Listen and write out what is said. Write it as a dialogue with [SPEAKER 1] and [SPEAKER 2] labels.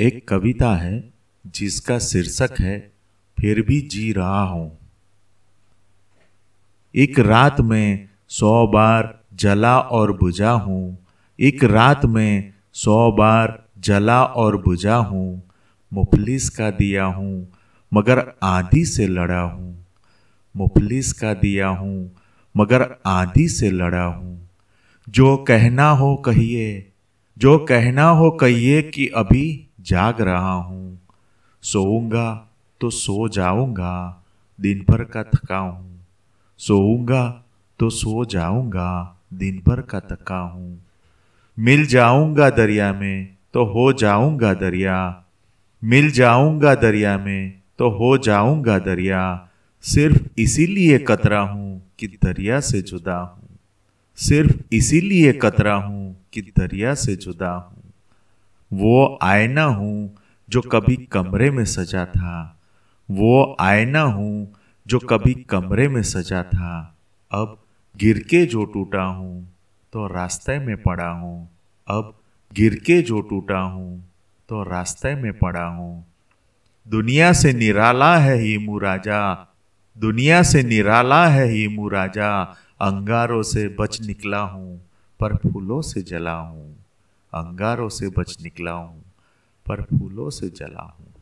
[SPEAKER 1] एक कविता है जिसका शीर्षक है फिर भी जी रहा हूं एक रात में सौ बार जला और बुझा हूं एक रात में सौ बार जला और बुझा हूं मुफलिस का दिया हूं मगर आधी से लड़ा हूं मुफलिस का दिया हूं मगर आधी से लड़ा हूं जो कहना हो कहिए जो कहना हो कहिए कि अभी जाग रहा हूँ सोऊंगा तो सो जाऊंगा दिन भर का थका हूँ सोऊंगा तो सो जाऊंगा दिन भर का थका हूँ मिल जाऊंगा दरिया में तो हो जाऊंगा दरिया मिल जाऊंगा दरिया में तो हो जाऊंगा दरिया सिर्फ इसीलिए कतरा हूँ कि दरिया से जुदा हूँ सिर्फ इसीलिए कतरा हूँ कि दरिया से जुदा हूँ वो आयना हूँ जो कभी कमरे में सजा था वो आयना हूँ जो कभी कमरे में सजा था अब गिर के जो टूटा हूँ तो रास्ते में पड़ा हूँ अब गिर के जो टूटा हूँ तो रास्ते में पड़ा हूँ दुनिया से निराला है ही मुराजा दुनिया से निराला है ही मुराजा अंगारों से बच निकला हूँ पर फूलों से जला हूँ अंगारों से बच निकला हूँ पर फूलों से जला हूँ